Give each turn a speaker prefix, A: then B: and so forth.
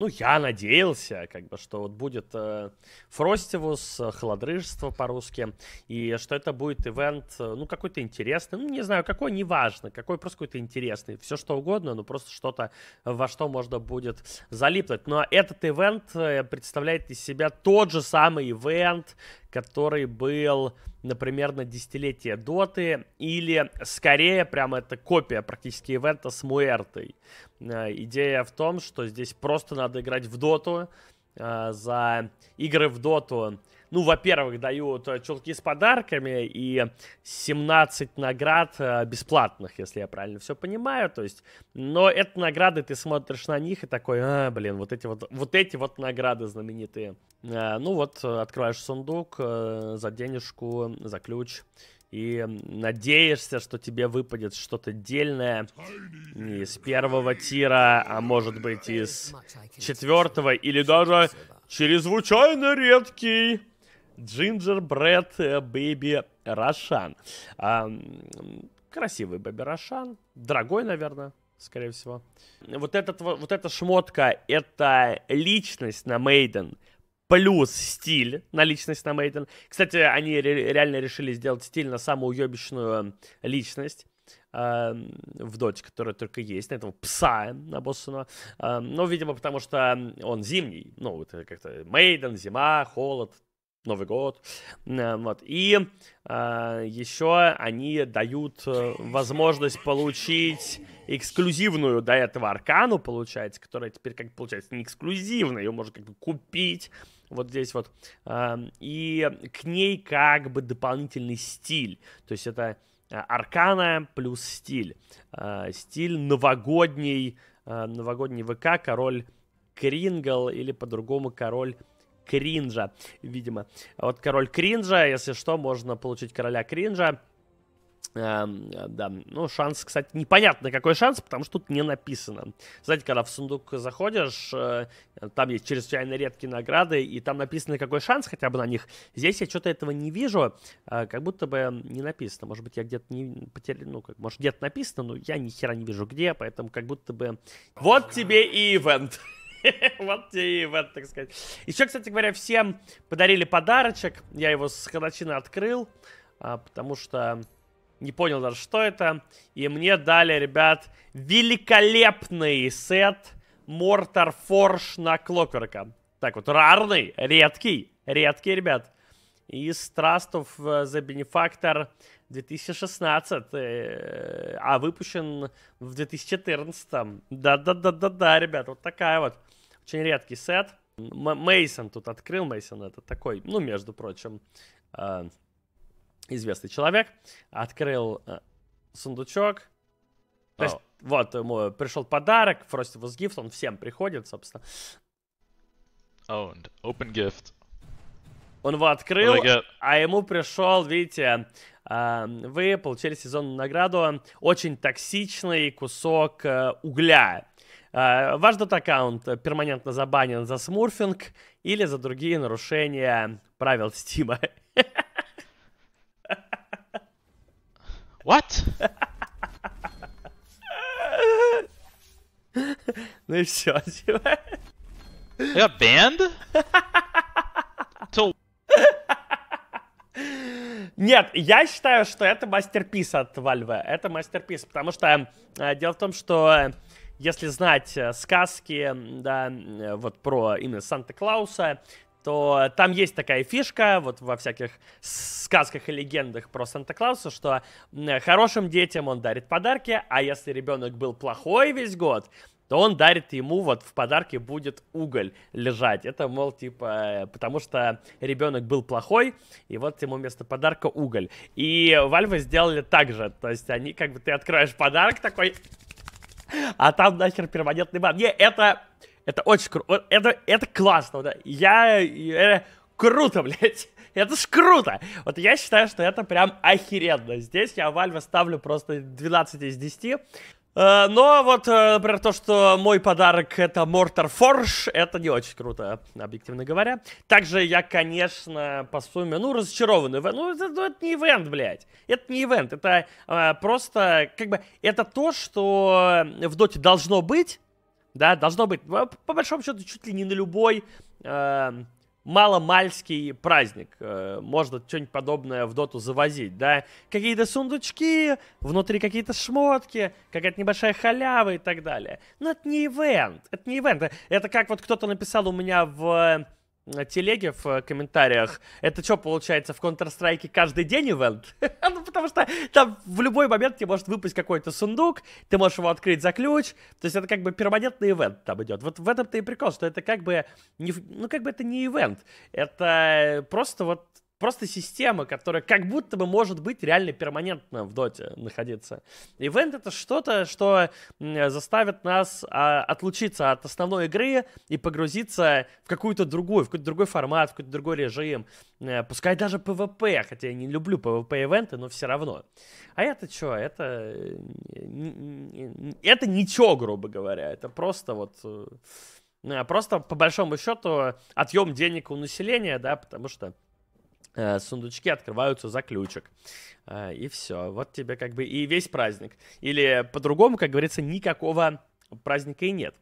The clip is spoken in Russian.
A: Ну, я надеялся, как бы, что вот будет э, Фростивус, э, Холодрыжество по-русски, и что это будет ивент, э, ну, какой-то интересный, ну, не знаю, какой, неважно, какой, просто какой-то интересный, все что угодно, но просто что-то, во что можно будет залипнуть. Но этот ивент э, представляет из себя тот же самый ивент, который был, например, на десятилетие Доты, или скорее прямо это копия практически ивента с Муэртой. Э, идея в том, что здесь просто надо играть в доту. Э, за игры в доту, ну, во-первых, дают э, чулки с подарками и 17 наград бесплатных, если я правильно все понимаю. То есть, но это награды, ты смотришь на них и такой, а, блин, вот эти вот, вот эти вот награды знаменитые. Ну вот, открываешь сундук за денежку, за ключ и надеешься, что тебе выпадет что-то дельное не из первого тира, а может быть из четвертого или даже чрезвычайно редкий Джинджербред Бэби Рошан. А, красивый Бэби Рошан, дорогой, наверное, скорее всего. Вот, этот, вот вот эта шмотка, это личность на Мейден, плюс стиль на личность на Мейден. Кстати, они ре- реально решили сделать стиль на самую уебищную эм, личность эм, в доте, которая только есть, на этого пса набоссанного. Э, эм, ну, видимо, потому что он зимний. Ну, это как-то Мейден, зима, холод, Новый год. Э, вот. И э, еще они дают э, возможность получить эксклюзивную до этого аркану, получается, которая теперь как получается не эксклюзивная, ее можно как бы купить вот здесь вот. Э, и к ней как бы дополнительный стиль. То есть это э, аркана плюс стиль. Э, стиль новогодний, новогодний ВК, король Крингл или по-другому король кринжа, видимо. А вот король кринжа, если что, можно получить короля кринжа. Эм, да, ну шанс, кстати, непонятно какой шанс, потому что тут не написано. Знаете, когда в сундук заходишь, э, там есть чрезвычайно редкие награды, и там написано какой шанс хотя бы на них. Здесь я что-то этого не вижу, э, как будто бы не написано. Может быть, я где-то не потерял, ну, как, может, где-то написано, но я ни хера не вижу где, поэтому как будто бы... Вот тебе и ивент. Вот и в это, так сказать. Еще, кстати говоря, всем подарили подарочек. Я его с ходочины открыл, а, потому что не понял даже, что это. И мне дали, ребят, великолепный сет Mortar Forge на Клокверка. Так вот, рарный, редкий, редкий, ребят. Из трастов The Benefactor 2016, э, а выпущен в 2014. Да-да-да-да-да, ребят, вот такая вот. Очень редкий сет. Мейсон тут открыл, Мейсон это такой, ну, между прочим, э, известный человек. Открыл э, сундучок. То есть, вот, ему пришел подарок, Frosty was Gift, он всем приходит, собственно. Oh, open gift. Он его открыл, oh а ему пришел, видите, а, вы получили сезонную награду очень токсичный кусок э, угля. А, ваш дот-аккаунт перманентно забанен за смурфинг или за другие нарушения правил Стима. What? Ну и все, типа. Я banned? Нет, я считаю, что это мастер-пис от Вальве. Это мастер-пис, потому что э, дело в том, что э, если знать э, сказки, да, э, вот про именно Санта-Клауса, то там есть такая фишка, вот во всяких сказках и легендах про Санта-Клауса, что хорошим детям он дарит подарки, а если ребенок был плохой весь год, то он дарит ему вот в подарке будет уголь лежать. Это, мол, типа, э, потому что ребенок был плохой, и вот ему вместо подарка уголь. И Вальвы сделали так же. То есть они, как бы, ты открываешь подарок такой, а там нахер перманентный бан. Не, это, это очень круто. Это, это классно. Да? Я, я... Круто, блядь. Это ж круто! Вот я считаю, что это прям охеренно. Здесь я Вальва ставлю просто 12 из 10. Э, но вот, э, например, то, что мой подарок это Mortar Forge, это не очень круто, объективно говоря. Также я, конечно, по сумме, ну, разочарован. Э, ну, это, ну, это не ивент, блядь. Это не ивент, это э, просто, как бы, это то, что в доте должно быть, да, должно быть, по большому счету, чуть ли не на любой... Э, маломальский праздник. Э, можно что-нибудь подобное в доту завозить, да? Какие-то сундучки, внутри какие-то шмотки, какая-то небольшая халява и так далее. Но это не ивент, это не ивент. Это как вот кто-то написал у меня в телеге в э, комментариях, это что получается в Counter-Strike каждый день ивент? ну, потому что там в любой момент тебе может выпасть какой-то сундук, ты можешь его открыть за ключ, то есть это как бы перманентный ивент там идет. Вот в этом-то и прикол, что это как бы, не, ну как бы это не ивент, это просто вот просто система, которая как будто бы может быть реально перманентно в доте находиться. Ивент это что-то, что заставит нас а, отлучиться от основной игры и погрузиться в какую-то другую, в какой-то другой формат, в какой-то другой режим. Э, пускай даже PvP, хотя я не люблю PvP ивенты, но все равно. А это что? Это... Э, это ничего, грубо говоря. Это просто вот... Э, просто, по большому счету, отъем денег у населения, да, потому что Э, сундучки открываются за ключик. Э, и все. Вот тебе как бы и весь праздник. Или по-другому, как говорится, никакого праздника и нет.